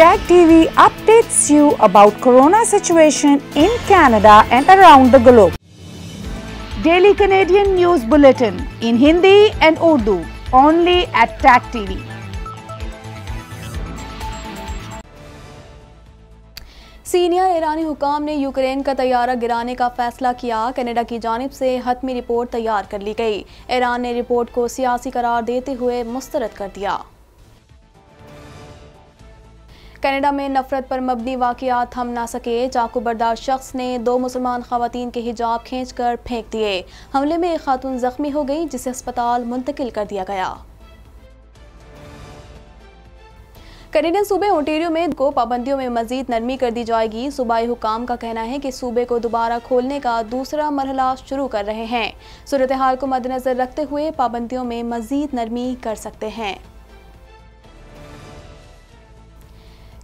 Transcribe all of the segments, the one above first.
Tag TV updates you about corona situation in Canada and around the globe. Daily Canadian News Bulletin in Hindi and Urdu only at Tag TV. Senior ईरानी हुकाम ने Ukraine का तैयारा गिराने का फैसला किया Canada की जानब से हतमी रिपोर्ट तैयार कर ली गई ईरान ने रिपोर्ट को सियासी करार देते हुए मुस्तरद कर दिया कनाडा में नफरत पर मबनी वाकियात थम ना सके चाकू बरदार शख्स ने दो मुसलमान खातन के हिजाब खींच कर फेंक दिए हमले में एक खातून जख्मी हो गई जिसे अस्पताल मुंतकिल कर दिया गया कनेडियन सूबे ओंटेरियो में को पाबंदियों में मजीद नरमी कर दी जाएगी सूबाई हुकाम का कहना है कि सूबे को दोबारा खोलने का दूसरा मरहला शुरू कर रहे हैं सूरत हाल को मद्देनजर रखते हुए पाबंदियों में मजीद नरमी कर सकते हैं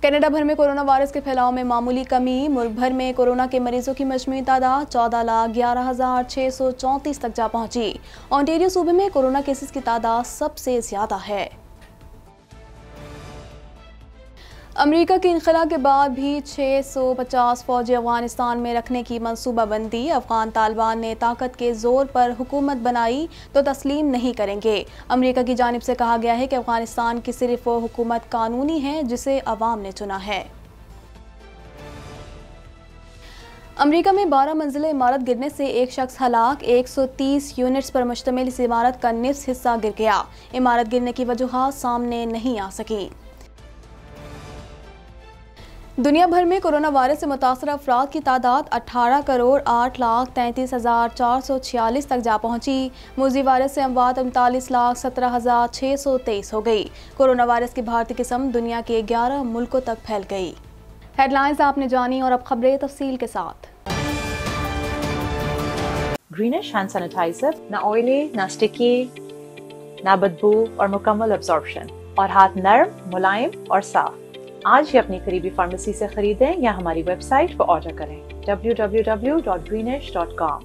कनाडा भर में कोरोना वायरस के फैलाव में मामूली कमी मुल्क भर में कोरोना के मरीजों की मजमू तादाद चौदह लाख ग्यारह हजार छः सौ चौंतीस तक जा पहुंची ऑन्टेरियो सूबे में कोरोना केसेस की तादाद सबसे ज़्यादा है अमेरिका के इनखला के बाद भी 650 फौजी अफगानिस्तान में रखने की मनसूबाबंदी अफगान तालिबान ने ताकत के जोर पर हुकूमत बनाई तो तस्लीम नहीं करेंगे अमेरिका की जानब से कहा गया है कि अफगानिस्तान की सिर्फ वो हुकूमत कानूनी है जिसे अवाम ने चुना है अमेरिका में 12 मंजिल इमारत गिरने से एक शख्स हलाक 130 यूनिट्स पर मुश्तमिल इस इमारत का निस हिस्सा गिर गया इमारत गिरने की वजूहत सामने नहीं आ सकी दुनिया भर में कोरोना वायरस से मुतासर अफराद की तादाद 18 करोड़ 8 लाख तैंतीस हज़ार चार सौ छियालीस तक जा पहुंची मोजी वायरस से अमवात उनतालीस लाख सत्रह हज़ार छः सौ तेईस हो गई कोरोना वायरस की भारतीय किस्म दुनिया के 11 मुल्कों तक फैल गई हेडलाइंस आपने जानी और अब खबरें तफसील के साथ ग्रीनिश हैंड सैनिटाइजर ना ऑयली ना स्टिकी ना बदबू और मुकम्मल एब्जॉर्बशन और हाथ नरम मुलायम और साफ आज ही अपनी करीबी फार्मेसी से खरीदें या हमारी वेबसाइट पर ऑर्डर करें www.greenish.com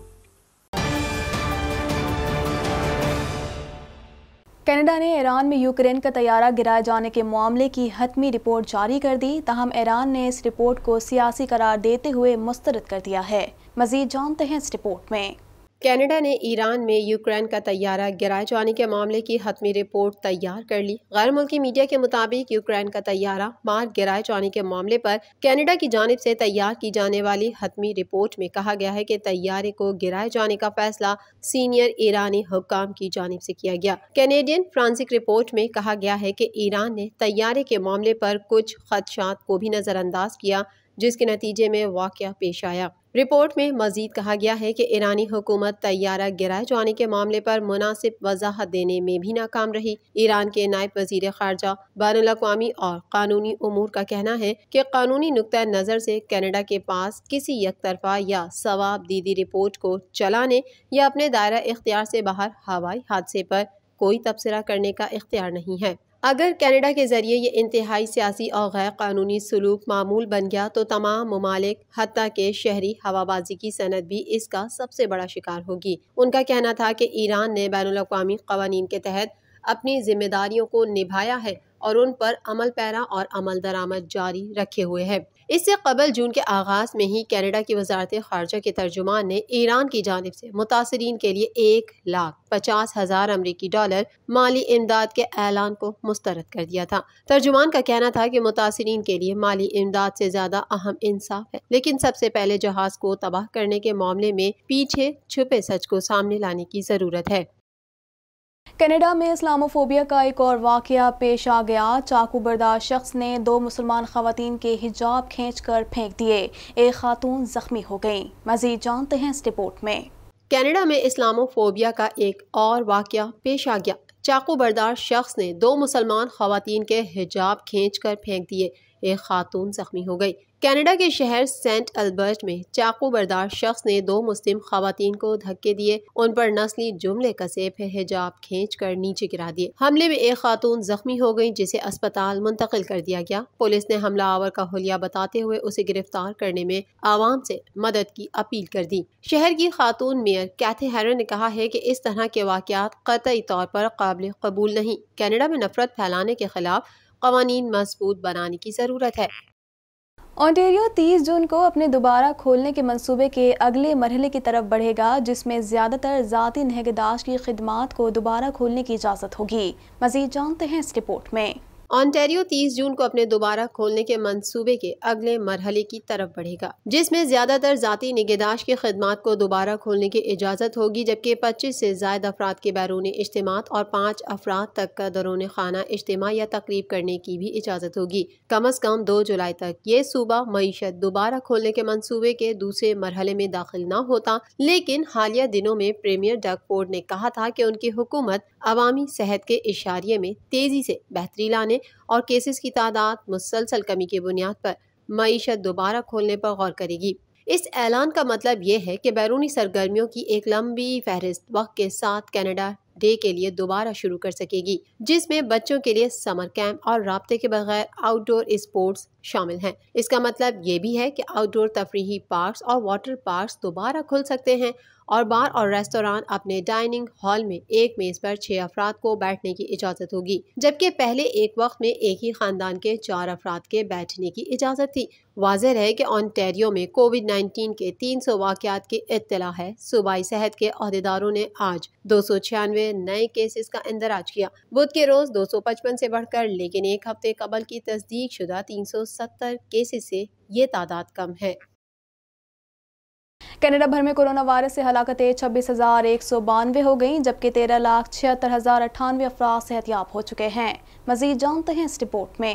कनाडा ने ईरान में यूक्रेन का तैयारा गिराए जाने के मामले की हतमी रिपोर्ट जारी कर दी तहम ईरान ने इस रिपोर्ट को सियासी करार देते हुए मुस्तरद कर दिया है मजीद जानते हैं इस रिपोर्ट में कनाडा ने ईरान में यूक्रेन का तैयारा गिराए जाने के मामले की हतमी रिपोर्ट तैयार कर ली गैर मुल्की मीडिया के मुताबिक यूक्रेन का तैयारा मार गिराए जाने के मामले पर कनाडा की जानब से तैयार की जाने वाली हतमी रिपोर्ट में कहा गया है कि तैयारे को गिराए जाने का फैसला सीनियर ईरानी हुकाम की जानब से किया गया कैनेडियन फ्रांसिक रिपोर्ट में कहा गया है कि ईरान ने तैयारे के मामले पर कुछ खदशात को भी नजरअंदाज किया जिसके नतीजे में वाक़ पेश आया रिपोर्ट में मजीद कहा गया है कि ईरानी हुकूमत तैयारा गिराए जाने के मामले पर मुनासिब वजाहत देने में भी नाकाम रही ईरान के नायब वजीर खारजा बैन अवी और कानूनी अमूर का कहना है कि कानूनी नुक़ नज़र से कनाडा के पास किसी तरफा या सवाब दीदी रिपोर्ट को चलाने या अपने दायरा इख्तियार से बाहर हवाई हादसे पर कोई तबसरा करने का इख्तियार नहीं है अगर कैनेडा के ज़रिए ये इंतहाई सियासी और गैर कानूनी सलूक मामूल बन गया तो तमाम ममालिक हती के शहरी हवाबाजी की सनत भी इसका सबसे बड़ा शिकार होगी उनका कहना था कि ईरान ने बैन अवी कवानीन के तहत अपनी जिम्मेदारियों को निभाया है और उन पर अमल पैरा और अमल दरामद जारी रखे हुए है इससे कबल जून के आगाज़ में ही कैनेडा की वजारत खारजा के तर्जुमान ने ईरान की जानब से मुतासरीन के लिए एक लाख पचास हज़ार अमरीकी डॉलर माली इमदाद के ऐलान को मुस्तरद कर दिया था तर्जुमान का कहना था कि मुतासरीन के लिए माली इमदाद से ज़्यादा अहम इंसाफ है लेकिन सबसे पहले जहाज को तबाह करने के मामले में पीछे छुपे सच को सामने लाने की ज़रूरत है कनाडा में इस्लामोफोबिया का एक और वाक़ पेश आ गया चाकू बरदार शख्स ने दो मुसलमान खातन के हिजाब खींच कर फेंक दिए एक खातून जख्मी हो गई मजीद जानते हैं इस रिपोर्ट में कनाडा में इस्लामोफोबिया का एक और वाक़ पेश आ गया चाकू बर्दार शख्स ने दो मुसलमान खातन के हिजाब खींच कर फेंक दिए एक खातून जख्मी हो गई कनाडा के शहर सेंट अल्बर्ट में चाकू बर्दार शख्स ने दो मुस्लिम खातन को धक्के दिए उन पर नस्ली जुमले कसे फिर हिजाब खींच कर नीचे गिरा दिए हमले में एक खातून जख्मी हो गई जिसे अस्पताल मुंतकिल कर दिया गया पुलिस ने हमला आवर का होलिया बताते हुए उसे गिरफ्तार करने में आवाम से मदद की अपील कर दी शहर की खातून मेयर कैथे हैरन ने कहा है की इस तरह के वाकत कतई तौर पर काबिल कबूल नहीं कैनेडा में नफरत फैलाने के खिलाफ कवानीन मजबूत बनाने की ज़रूरत है ऑन्टेरियो 30 जून को अपने दोबारा खोलने के मंसूबे के अगले मरहले की तरफ बढ़ेगा जिसमें ज़्यादातर जाति नहगदाश की खदमात को दोबारा खोलने की इजाज़त होगी मजीद जानते हैं इस रिपोर्ट में ऑनटेरियो 30 जून को अपने दोबारा खोलने के मंसूबे के अगले मरहले की तरफ बढ़ेगा जिसमें ज्यादातर जाति निगेदाश की खदमात को दोबारा खोलने की इजाज़त होगी जबकि पच्चीस से जायद अफराद के बैरूनी इज्तम और पाँच अफराद तक का दरून खाना इज्तम या तकरीब करने की भी इजाज़त होगी कम अज़ कम दो जुलाई तक ये सूबा मीशत दोबारा खोलने के मनसूबे के दूसरे मरहले में दाखिल न होता लेकिन हालिया दिनों में प्रीमियर फोर्ड ने कहा था की उनकी हुकूमत अवामी सेहत के इशारे में तेज़ी से बेहतरी लाने और केसेस की तादाद मुसलसल कमी की बुनियाद पर मीशत दोबारा खोलने पर गौर करेगी इस ऐलान का मतलब ये है कि बैरूनी सरगर्मियों की एक लंबी फहरिस्त वक्त के साथ कनाडा डे के लिए दोबारा शुरू कर सकेगी जिसमें बच्चों के लिए समर कैंप और रबते के बगैर आउटडोर स्पोर्ट्स शामिल हैं इसका मतलब ये भी है कि आउटडोर तफरी पार्क्स और वाटर पार्क्स दोबारा खुल सकते हैं और बार और रेस्टोरेंट अपने डाइनिंग हॉल में एक मेज़ पर छह अफराद को बैठने की इजाज़त होगी जबकि पहले एक वक्त में एक ही ख़ानदान के चार अफराद के बैठने की इजाज़त थी वाजह है कि ऑनटेरियो में कोविड नाइन्टीन के तीन सौ वाकत की इतला है सूबाई सेहत के अहदेदारों ने आज दो सौ छियानवे नए केसेस का इंदराज किया बुध के रोज़ दो सौ पचपन से बढ़कर लेकिन एक हफ्ते कबल की तस्दीक शुदा तीन सौ सत्तर केसेस से ये तादाद कम है कनाडा भर में कोरोना वायरस से हलाकतें छब्बीस हज़ार एक सौ बानवे हो गई जबकि तेरह लाख छिहत्तर हज़ार अठानवे अफराद सेहतियाब हो चुके हैं मजीद जानते हैं इस रिपोर्ट में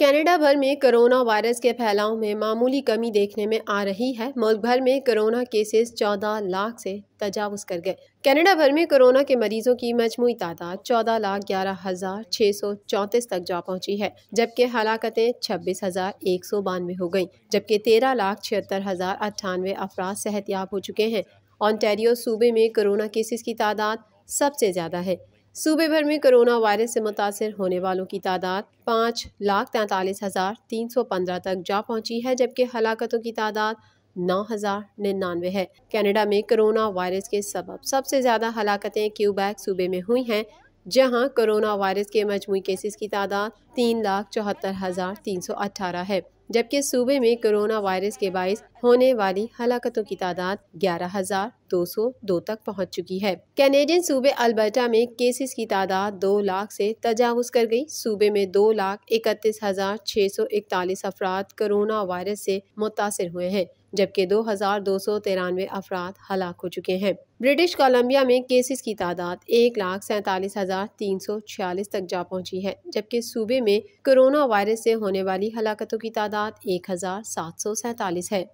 कनाडा भर में कोरोना वायरस के फैलाव में मामूली कमी देखने में आ रही है मुल्क भर में कोरोना केसेस 14 लाख से तजावज़ कर गए कनाडा भर में कोरोना के मरीजों की मजमू तादाद चौदह लाख ग्यारह हज़ार छः सौ चौंतीस तक जा पहुंची है जबकि हलाकतें छब्बीस हज़ार एक सौ बानवे हो गईं जबकि तेरह लाख छिहत्तर हज़ार अट्ठानवे अफराद सेहतियाब हो चुके हैं ऑनटेरियो सूबे में कोरोना केसेस की तादाद सबसे ज़्यादा है सूबे भर में कोरोना वायरस से मुतासर होने वालों की तादाद पाँच लाख तैंतालीस हज़ार तीन सौ पंद्रह तक जा पहुँची है जबकि हलाकतों की तादाद नौ हज़ार निन्यानवे है कैनेडा में कोरोना वायरस के सबब सबसे ज़्यादा हलाकतें क्यूबैक सूबे में हुई हैं जहां कोरोना वायरस के मजमू केसेस की तादाद तीन लाख चौहत्तर हज़ार तीन सौ अठारह है जबकि सूबे में कोरोना वायरस के बायस होने वाली हलाकतों की तादाद ग्यारह हजार दो सौ दो तक पहुंच चुकी है कैनेडियन सूबे अल्बर्टा में केसेस की तादाद दो लाख से तजावज कर गई सूबे में दो लाख इकतीस हजार छह सौ इकतालीस अफराद कोरोना वायरस से मुतासर हुए हैं जबकि दो हज़ार दो सौ तिरानवे अफराद हलाक हो चुके हैं ब्रिटिश कोलंबिया में केसेस की तादाद एक लाख सैंतालीस हज़ार तीन सौ छियालीस तक जा पहुंची है जबकि सूबे में कोरोना वायरस से होने वाली हलाकतों की तादाद एक हज़ार सात सौ सैंतालीस है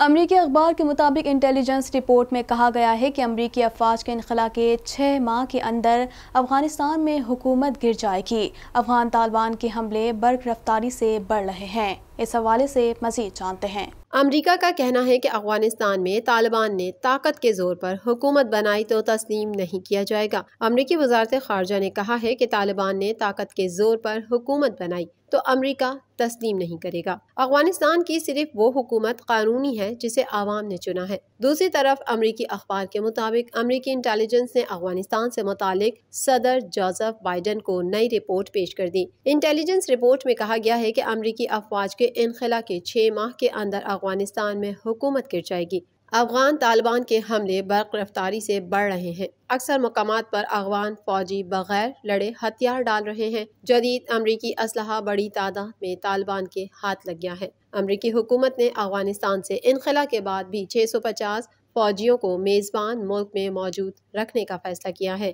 अमरीकी अखबार के मुताबिक इंटेलिजेंस रिपोर्ट में कहा गया है कि अमरीकी अफवाज के इनखला के छः माह के अंदर अफगानिस्तान में हुकूमत गिर जाएगी अफगान तालिबान के हमले बर्क रफ्तारी से बढ़ रहे हैं इस हवाले से मजीद जानते हैं अमरीका का कहना है कि अफगानिस्तान में तालिबान ने ताकत के जोर पर हुकूमत बनाई तो तस्लीम नहीं किया जाएगा अमरीकी वजारत खारजा ने कहा है कि तालिबान ने ताकत के जोर पर हुकूमत बनाई तो अमरीका तस्लीम नहीं करेगा अफगानिस्तान की सिर्फ वो हुकूमत कानूनी है जिसे आवाम ने चुना है दूसरी तरफ अमरीकी अखबार के मुताबिक अमरीकी इंटेलिजेंस ने अफगानिस्तान से मुतालिक सदर जोसफ बाइडन को नई रिपोर्ट पेश कर दी इंटेलिजेंस रिपोर्ट में कहा गया है कि अमरीकी अफवाज के इनखला के छह माह के अंदर अफगानिस्तान में हुकूमत गिर जाएगी अफगान तालिबान के हमले बर्क रफ्तारी से बढ़ रहे हैं अक्सर मकाम पर अफगान फौजी बगैर लड़े हथियार डाल रहे हैं जदीद अमरीकी असलहा बड़ी तादाद में तालिबान के हाथ लग गया है अमरीकी हुकूमत ने अफगानिस्तान से इनखला के बाद भी सौ पचास फौजियों को मेज़बान मुल्क में मौजूद रखने का फैसला किया है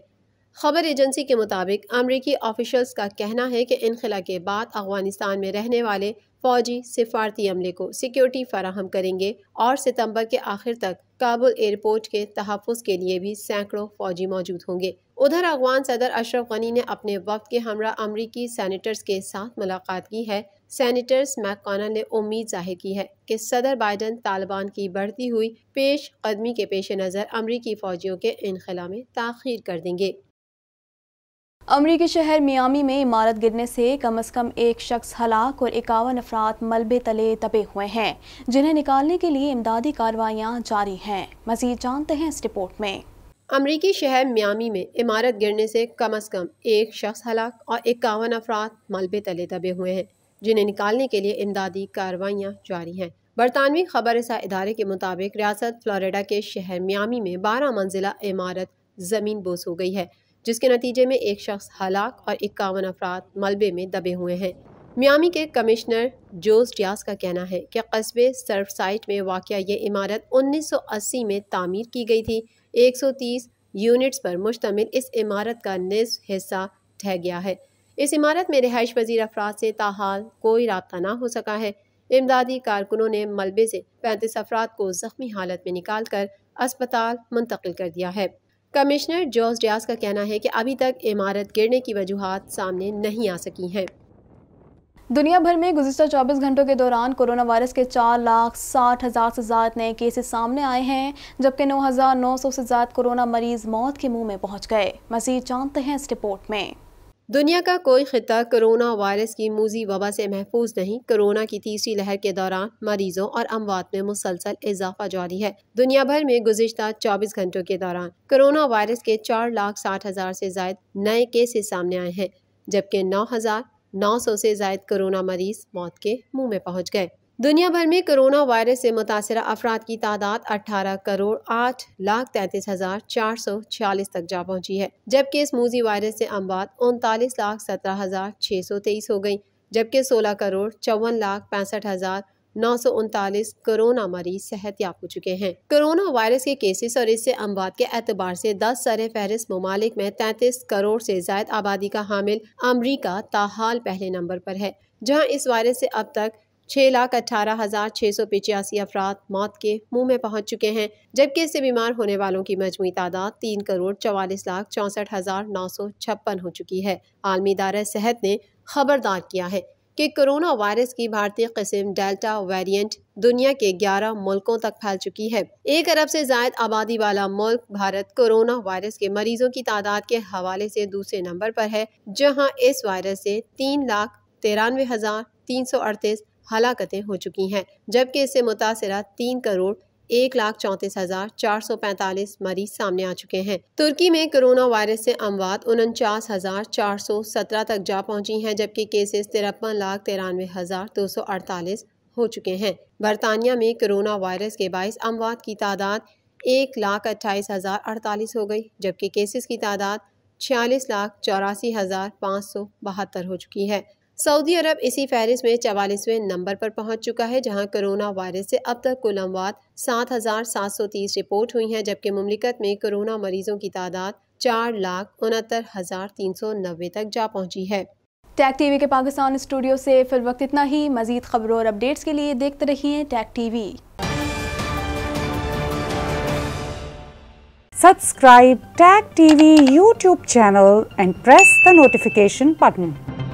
खबर एजेंसी के मुताबिक अमरीकी ऑफिशल्स का कहना है कि इनखला के बाद अफगानिस्तान में रहने वाले फौजी सिफारती अमले को सिक्योरिटी फराहम करेंगे और सितंबर के आखिर तक काबुल एयरपोर्ट के तहफ़ के लिए भी सैकड़ों फौजी मौजूद होंगे उधर अफगान सदर अशरफ गनी ने अपने वक्त के हमरा अमरीकी सैनिटर्स के साथ मुलाकात की है सैनिटर्स मैकॉनल ने उम्मीद जाहिर की है कि सदर बाइडन तालिबान की बढ़ती हुई पेश कदमी के पेश नज़र अमरीकी फ़ौजियों के इनखला में तखिर कर देंगे अमरीकी शहर मियामी में इमारत गिरने से कम अज कम एक शख्स हलाक और इक्यावन अफराद मलबे तले दबे हुए हैं जिन्हें निकालने के लिए इमदादी कार्रवाइयाँ जारी हैं मजीद जानते हैं इस रिपोर्ट में अमरीकी शहर मियामी में इमारत गिरने से कम अज कम एक शख्स हलाक और इक्यावन अफराद मलबे तले दबे हुए हैं जिन्हें निकालने के लिए इमदादी कार्रवाइयाँ जारी हैं बरतानवी खबर इदारे के मुताबिक रियासत फ्लोरिडा के शहर मियामी में बारह मंजिला इमारत ज़मीन बोस हो गई है जिसके नतीजे में एक शख्स हलाक और इक्यावन अफराद मलबे में दबे हुए हैं मियामी के कमिश्नर जोस डियास का कहना है कि कस्बे सर्फ साइट में वाक़ ये इमारत 1980 में तामीर की गई थी 130 यूनिट्स पर मुश्तमिल इस इमारत का निस हिस्सा ठह गया है इस इमारत में रिहाइश पजीर अफराद से ताहाल कोई रबता ना हो सका है इमदादी कारकुनों ने मलबे से पैंतीस अफराद को ज़ख्मी हालत में निकाल कर अस्पताल मुंतकिल कर दिया है कमिश्नर जॉर्ज डियास का कहना है कि अभी तक इमारत गिरने की वजूहत सामने नहीं आ सकी हैं दुनिया भर में गुजशत 24 घंटों के दौरान कोरोना वायरस के चार लाख साठ हज़ार से ज़्यादा नए केसेस सामने आए हैं जबकि नौ हज़ार नौ सौ से ज़्यादा कोरोना मरीज़ मौत के मुंह में पहुंच गए मजीद जानते हैं इस रिपोर्ट में दुनिया का कोई खिता कोरोना वायरस की मूजी वबा से महफूज नहीं कोरोना की तीसरी लहर के दौरान मरीजों और अमवात में मुसलसल इजाफा जारी है दुनिया भर में गुजशत 24 घंटों के दौरान कोरोना वायरस के चार लाख साठ हजार से जायद नए केसेस सामने आए हैं जबकि नौ हजार नौ सौ से जायद कोरोना मरीज मौत के मुँह में पहुँच गए दुनिया भर में कोरोना वायरस से मुतासर अफराद की तादाद 18 करोड़ आठ लाख तैंतीस हज़ार चार सौ छियालीस तक जा पहुंची है जबकि इस मूजी वायरस से अमवात उनतालीस लाख सत्रह हज़ार छः सौ तेईस हो गई जबकि सोलह करोड़ चौवन लाख पैंसठ हज़ार नौ सौ उनतालीस कोरोना मरीज सेहत याब हो चुके हैं कोरोना वायरस के केसेस और इससे अमवात के एतबार से दस सर फहरिस्त ममालिक में तैंतीस करोड़ से जायद आबादी का हामिल अमरीका ताहाल पहले नंबर पर है जहाँ इस वायरस से अब तक छः लाख अट्ठारह हज़ार छः सौ पिचासी अफराद मौत के मुंह में पहुंच चुके हैं जबकि इससे बीमार होने वालों की मजमू तादाद तीन करोड़ चवालीस लाख चौंसठ हज़ार नौ सौ छप्पन हो चुकी है आलमी इदार सेहत ने खबरदार किया है कि कोरोना वायरस की भारतीय कस्म डेल्टा वेरिएंट दुनिया के ग्यारह मुल्कों तक फैल चुकी है एक अरब से जायद आबादी वाला मुल्क भारत कोरोना वायरस के मरीजों की तादाद के हवाले से दूसरे नंबर पर है जहाँ इस वायरस से तीन लाख तिरानवे हजार तीन सौ अड़तीस हलाकतें हो चुकी हैं जबकि इससे मुतासर तीन करोड़ एक लाख चौंतीस हजार चार सौ पैंतालीस मरीज सामने आ चुके हैं तुर्की में कोरोना वायरस से अमवात उनचास हजार चार सौ सत्रह तक जा पहुंची हैं जबकि केसेस तिरपन लाख तिरानवे हजार दो सौ अड़तालीस हो चुके हैं बरतानिया में कोरोना वायरस के बाईस अमवात की तादाद एक लाख अट्ठाईस हजार अड़तालीस हो गई जबकि केसेस की तादाद छियालीस लाख चौरासी हजार पाँच सौ बहत्तर हो चुकी है सऊदी अरब इसी फहरिस्त में चवालीसवें नंबर पर पहुंच चुका है जहां कोरोना वायरस से अब तक कुल अमवात सात हज़ार सात सौ तीस रिपोर्ट हुई हैं जबकि ममलिकत में कोरोना मरीजों की तादाद चार लाख उनहत्तर हज़ार तीन सौ नब्बे तक जा पहुंची है टैग टीवी के पाकिस्तान स्टूडियो से फिल वक्त इतना ही मजीद खबरों और अपडेट्स के लिए देखते रहिए Tag TV subscribe Tag TV YouTube channel and press the notification button